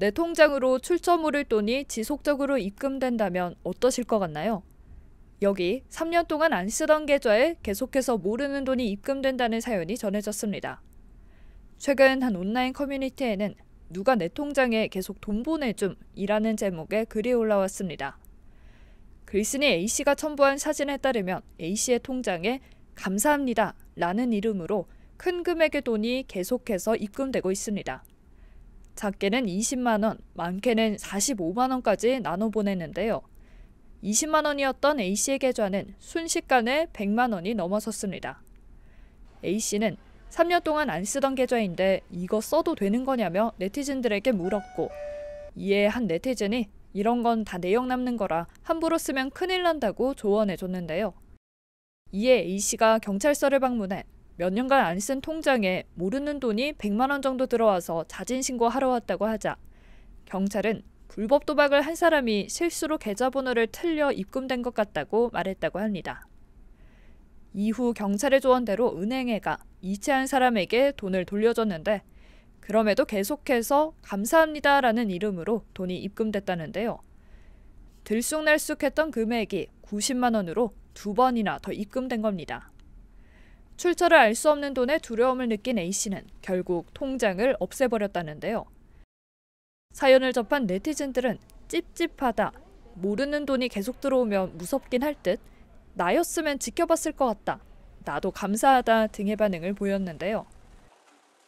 내 통장으로 출처물을 돈이 지속적으로 입금된다면 어떠실 것 같나요? 여기 3년 동안 안 쓰던 계좌에 계속해서 모르는 돈이 입금된다는 사연이 전해졌습니다. 최근 한 온라인 커뮤니티에는 누가 내 통장에 계속 돈 보내줌이라는 제목의 글이 올라왔습니다. 글쓴이 A씨가 첨부한 사진에 따르면 A씨의 통장에 감사합니다 라는 이름으로 큰 금액의 돈이 계속해서 입금되고 있습니다. 작게는 20만 원, 많게는 45만 원까지 나눠 보냈는데요. 20만 원이었던 A씨의 계좌는 순식간에 100만 원이 넘어섰습니다. A씨는 3년 동안 안 쓰던 계좌인데 이거 써도 되는 거냐며 네티즌들에게 물었고 이에 한 네티즌이 이런 건 다 내역 남는 거라 함부로 쓰면 큰일 난다고 조언해 줬는데요. 이에 A씨가 경찰서를 방문해 몇 년간 안 쓴 통장에 모르는 돈이 100만 원 정도 들어와서 자진신고 하러 왔다고 하자 경찰은 불법 도박을 한 사람이 실수로 계좌번호를 틀려 입금된 것 같다고 말했다고 합니다. 이후 경찰의 조언대로 은행에가 이체한 사람에게 돈을 돌려줬는데 그럼에도 계속해서 감사합니다라는 이름으로 돈이 입금됐다는데요. 들쑥날쑥했던 금액이 90만 원으로 두 번이나 더 입금된 겁니다. 출처를 알 수 없는 돈에 두려움을 느낀 A씨는 결국 통장을 없애버렸다는데요. 사연을 접한 네티즌들은 찝찝하다, 모르는 돈이 계속 들어오면 무섭긴 할 듯, 나였으면 지켜봤을 것 같다, 나도 감사하다 등의 반응을 보였는데요.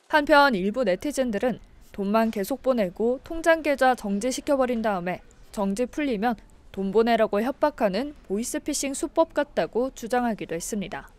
한편 일부 네티즌들은 돈만 계속 보내고 통장 계좌 정지시켜버린 다음에 정지 풀리면 돈 보내라고 협박하는 보이스피싱 수법 같다고 주장하기도 했습니다.